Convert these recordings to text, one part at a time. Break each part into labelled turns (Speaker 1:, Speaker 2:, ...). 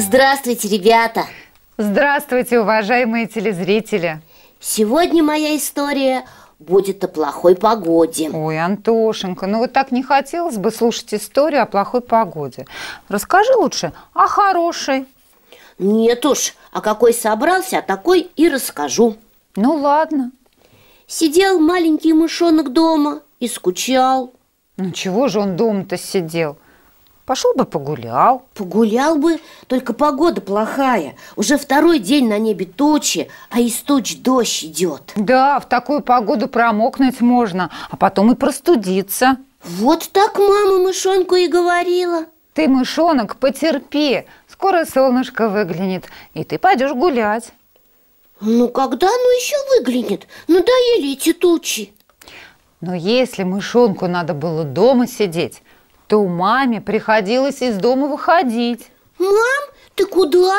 Speaker 1: Здравствуйте, ребята! Здравствуйте, уважаемые телезрители! Сегодня моя история будет о плохой погоде. Ой, Антошенька, ну вот так не хотелось бы слушать историю о плохой погоде. Расскажи лучше о хорошей. Нет уж, а какой собрался, а такой и расскажу. Ну ладно. Сидел маленький мышонок дома и скучал. Ну чего же он дома-то сидел? Пошел бы погулял. Погулял бы, только погода плохая. Уже второй день на небе тучи, а из туч дождь идет. Да, в такую погоду промокнуть можно, а потом и простудиться. Вот так мама мышонку и говорила. Ты, мышонок, потерпи. Скоро солнышко выглянет, и ты пойдешь гулять. Ну, когда оно еще выглянет? Надоели эти тучи. Но если мышонку надо было дома сидеть, то маме приходилось из дома выходить. Мам, ты куда?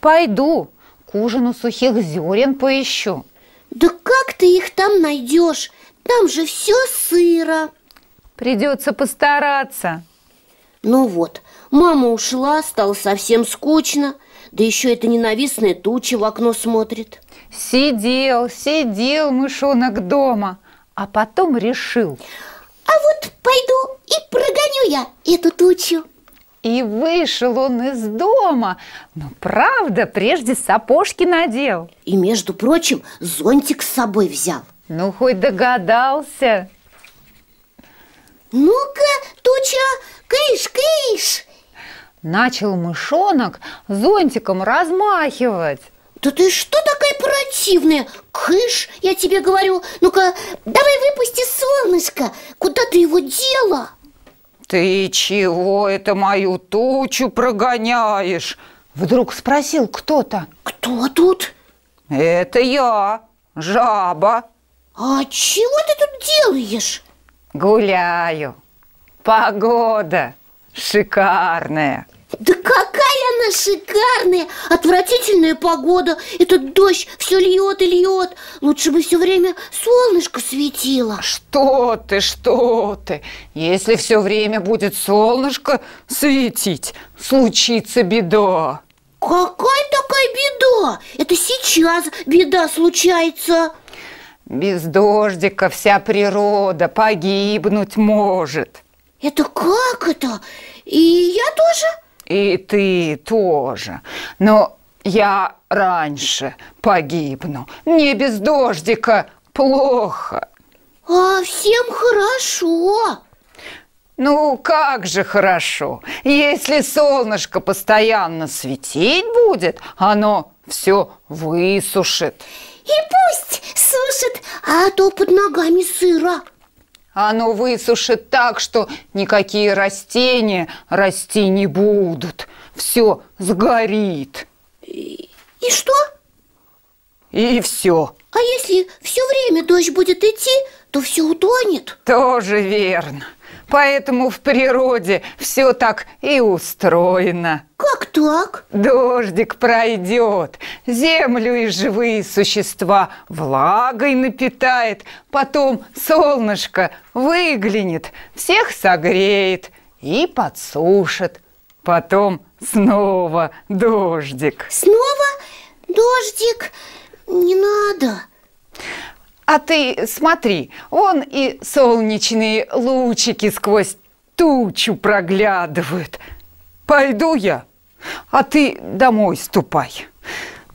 Speaker 1: Пойду к ужину сухих зерен поищу. Да как ты их там найдешь? Там же все сыро. Придется постараться. Ну вот, мама ушла, стало совсем скучно. Да еще это ненавистная туча в окно смотрит. Сидел, сидел мышонок дома, а потом решил. А вот пойду и прогоню я эту тучу. И вышел он из дома, но ну, правда прежде сапожки надел. И, между прочим, зонтик с собой взял. Ну, хоть догадался. Ну-ка, туча, кыш, кыш! Начал мышонок зонтиком размахивать. Да ты что такая противная. Кыш, я тебе говорю. Ну-ка, давай выпусти солнышко. Куда ты его дела? Ты чего это мою тучу прогоняешь? Вдруг спросил кто-то. Кто тут? Это я, жаба. А чего ты тут делаешь? Гуляю. Погода шикарная. Да как такая шикарная, отвратительная погода. Этот дождь все льет и льет. Лучше бы все время солнышко светило. Что ты, что ты? Если все время будет солнышко светить, случится беда. Какая такая беда? Это сейчас беда случается. Без дождика вся природа погибнуть может. Это как это? И я тоже? и ты тоже. Но я раньше погибну. Мне без дождика плохо. А всем хорошо. Ну, как же хорошо. Если солнышко постоянно светить будет, оно все высушит. И пусть сушит, а то под ногами сыро. А оно высушит так, что никакие растения расти не будут. Все сгорит. И, и что? И все. А если все время дождь будет идти, то все утонет. Тоже верно. Поэтому в природе все так и устроено. Как так? Дождик пройдет, землю и живые существа влагой напитает, потом солнышко выглянет, всех согреет и подсушит. Потом снова дождик. Снова дождик? Не надо. А ты смотри, вон и солнечные лучики сквозь тучу проглядывают. Пойду я, а ты домой ступай.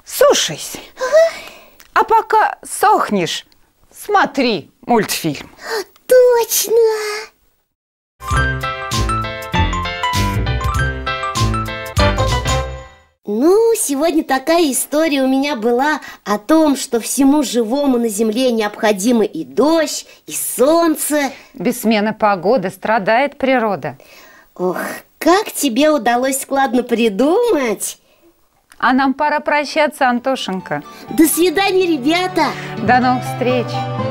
Speaker 1: Сушись. А пока сохнешь, смотри мультфильм. Точно! сегодня такая история у меня была о том, что всему живому на земле необходимы и дождь, и солнце. Без смены погоды страдает природа. Ох, как тебе удалось складно придумать. А нам пора прощаться, Антошенька. До свидания, ребята. До новых встреч.